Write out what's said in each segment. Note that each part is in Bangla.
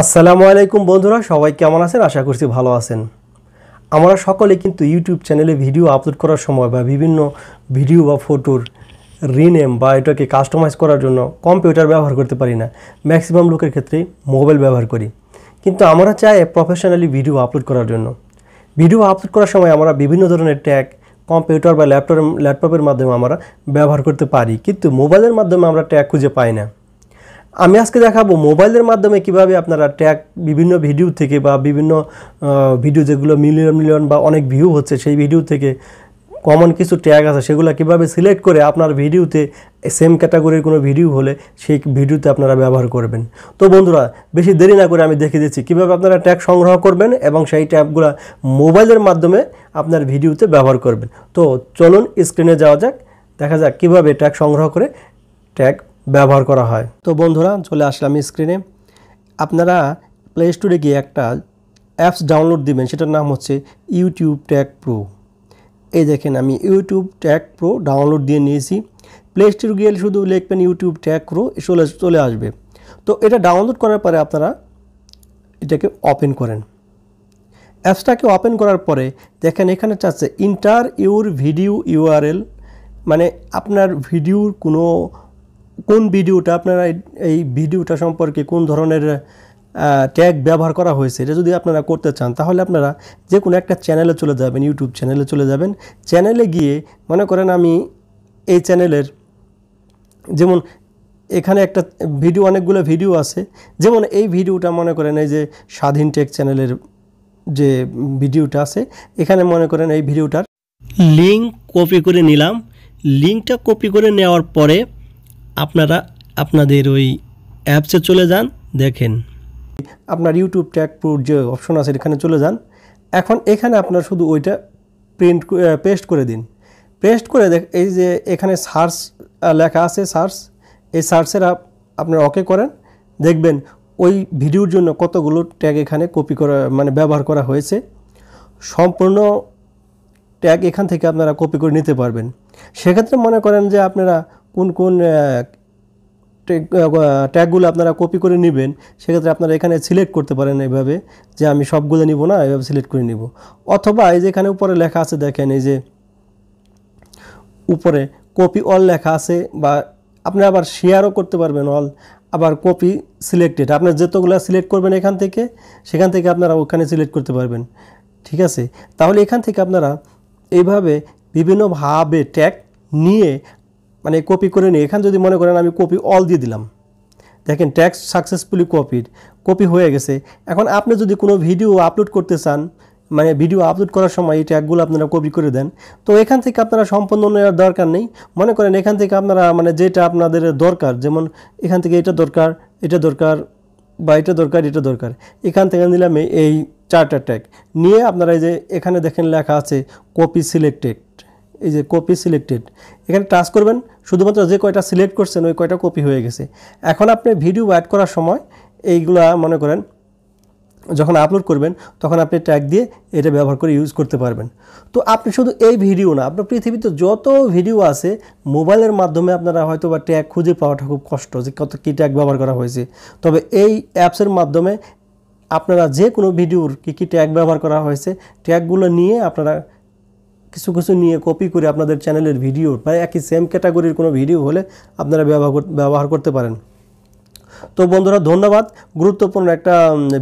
আসসালামু আলাইকুম বন্ধুরা সবাই কেমন আছেন আশা করছি ভালো আছেন আমরা সকলে কিন্তু ইউটিউব চ্যানেলে ভিডিও আপলোড করার সময় বা বিভিন্ন ভিডিও বা ফটোর রিনেম বা এটাকে কাস্টমাইজ করার জন্য কম্পিউটার ব্যবহার করতে পারি না ম্যাক্সিমাম লোকের ক্ষেত্রে মোবাইল ব্যবহার করি কিন্তু আমরা চাই প্রফেশনালি ভিডিও আপলোড করার জন্য ভিডিও আপলোড করার সময় আমরা বিভিন্ন ধরনের ট্যাগ কম্পিউটার বা ল্যাপটপ ল্যাপটপের মাধ্যমে আমরা ব্যবহার করতে পারি কিন্তু মোবাইলের মাধ্যমে আমরা ট্যাগ খুঁজে পাই না আমি আজকে দেখাবো মোবাইলের মাধ্যমে কিভাবে আপনারা ট্যাগ বিভিন্ন ভিডিও থেকে বা বিভিন্ন ভিডিও যেগুলো মিলিয়ন মিলিয়ন বা অনেক ভিউ হচ্ছে সেই ভিডিও থেকে কমন কিছু ট্যাগ আছে সেগুলো কীভাবে সিলেক্ট করে আপনার ভিডিওতে সেম ক্যাটাগরির কোনো ভিডিও হলে সেই ভিডিওতে আপনারা ব্যবহার করবেন তো বন্ধুরা বেশি দেরি না করে আমি দেখে দিচ্ছি কীভাবে আপনারা ট্যাগ সংগ্রহ করবেন এবং সেই ট্যাগগুলো মোবাইলের মাধ্যমে আপনার ভিডিওতে ব্যবহার করবেন তো চলুন স্ক্রিনে যাওয়া যাক দেখা যাক কীভাবে ট্যাগ সংগ্রহ করে ট্যাগ ব্যবহার করা হয় তো বন্ধুরা চলে আসলাম স্ক্রিনে আপনারা প্লে স্টোরে গিয়ে একটা অ্যাপস ডাউনলোড দিবেন সেটার নাম হচ্ছে ইউটিউব ট্যাগ প্রো এই দেখেন আমি ইউটিউব ট্যাগ প্রো ডাউনলোড দিয়ে নিয়েছি প্লে স্টোর গিয়ে শুধু লিখবেন ইউটিউব ট্যাগ প্রো চলে চলে আসবে তো এটা ডাউনলোড করার পরে আপনারা এটাকে ওপেন করেন অ্যাপসটাকে ওপেন করার পরে দেখেন এখানে চাচ্ছে ইন্টার ইউর ভিডিও ইউআরএল মানে আপনার ভিডিওর কোনো কোন ভিডিওটা আপনারা এই ভিডিওটা সম্পর্কে কোন ধরনের ট্যাগ ব্যবহার করা হয়েছে এটা যদি আপনারা করতে চান তাহলে আপনারা যে কোনো একটা চ্যানেলে চলে যাবেন ইউটিউব চ্যানেলে চলে যাবেন চ্যানেলে গিয়ে মনে করেন আমি এই চ্যানেলের যেমন এখানে একটা ভিডিও অনেকগুলো ভিডিও আছে যেমন এই ভিডিওটা মনে করেন এই যে স্বাধীন টেক চ্যানেলের যে ভিডিওটা আছে এখানে মনে করেন এই ভিডিওটার লিঙ্ক কপি করে নিলাম লিঙ্কটা কপি করে নেওয়ার পরে আপনারা আপনাদের ওই অ্যাপসে চলে যান দেখেন আপনার ইউটিউব ট্যাগ প্রুর যে অপশন আছে এখানে চলে যান এখন এখানে আপনার শুধু ওইটা প্রিন্ট পেস্ট করে দিন পেস্ট করে দেখ এই যে এখানে সার্চ লেখা আছে সার্চ এই সার্চের আপনার ওকে করেন দেখবেন ওই ভিডিওর জন্য কতগুলো ট্যাগ এখানে কপি করা মানে ব্যবহার করা হয়েছে সম্পূর্ণ ট্যাগ এখান থেকে আপনারা কপি করে নিতে পারবেন সেক্ষেত্রে মনে করেন যে আপনারা কোন কোন ট্যাগগুলো আপনারা কপি করে নেবেন সেক্ষেত্রে আপনারা এখানে সিলেক্ট করতে পারেন এভাবে যে আমি সবগুলো নিব না এভাবে সিলেক্ট করে নিব অথবা এই যে এখানে উপরে লেখা আছে দেখেন এই যে উপরে কপি অল লেখা আছে বা আপনি আবার শেয়ারও করতে পারবেন অল আবার কপি সিলেক্টেড আপনার যতগুলো সিলেক্ট করবেন এখান থেকে সেখান থেকে আপনারা ওখানে সিলেক্ট করতে পারবেন ঠিক আছে তাহলে এখান থেকে আপনারা এইভাবে বিভিন্নভাবে ট্যাগ নিয়ে মানে কপি করে নিই এখানে যদি মনে করেন আমি কপি অল দিয়ে দিলাম দেখেন ট্যাক্স সাকসেসফুলি কপিড কপি হয়ে গেছে এখন আপনি যদি কোনো ভিডিও আপলোড করতে চান মানে ভিডিও আপলোড করার সময় এই ট্যাগুলো আপনারা কপি করে দেন তো এখান থেকে আপনারা সম্পূর্ণ নেওয়ার দরকার নেই মনে করেন এখান থেকে আপনারা মানে যেটা আপনাদের দরকার যেমন এখান থেকে এটা দরকার এটা দরকার বা এটা দরকার এটা দরকার এখান থেকে নিলাম এই চারটা ট্যাগ নিয়ে আপনারা এই যে এখানে দেখেন লেখা আছে কপি সিলেক্টেড এই যে কপি সিলেক্টেড এখানে টাচ করবেন শুধুমাত্র যে কয়টা সিলেক্ট করছেন ওই কয়টা কপি হয়ে গেছে এখন আপনি ভিডিও অ্যাড করার সময় এইগুলা মনে করেন যখন আপলোড করবেন তখন আপনি ট্যাগ দিয়ে এটা ব্যবহার করে ইউজ করতে পারবেন তো আপনি শুধু এই ভিডিও না আপনার পৃথিবীতে যত ভিডিও আছে মোবাইলের মাধ্যমে আপনারা হয়তো বা ট্যাগ খুঁজে পাওয়াটা খুব কষ্ট যে কত কী ট্যাগ ব্যবহার করা হয়েছে তবে এই অ্যাপসের মাধ্যমে আপনারা যে কোনো ভিডিওর কী কী ট্যাগ ব্যবহার করা হয়েছে ট্যাগগুলো নিয়ে আপনারা কিছু কিছু নিয়ে কপি করে আপনাদের চ্যানেলের ভিডিও বা একই সেম ক্যাটাগরির কোনো ভিডিও হলে আপনারা ব্যবহার ব্যবহার করতে পারেন তো বন্ধুরা ধন্যবাদ গুরুত্বপূর্ণ একটা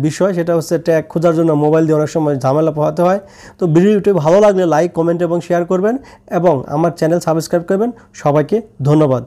বিষয় সেটা হচ্ছে ট্যাগ খোঁজার জন্য মোবাইল দিয়ে অনেক সময় ঝামেলা পোহাতে হয় তো ভিডিওটি ভালো লাগলে লাইক কমেন্ট এবং শেয়ার করবেন এবং আমার চ্যানেল সাবস্ক্রাইব করবেন সবাইকে ধন্যবাদ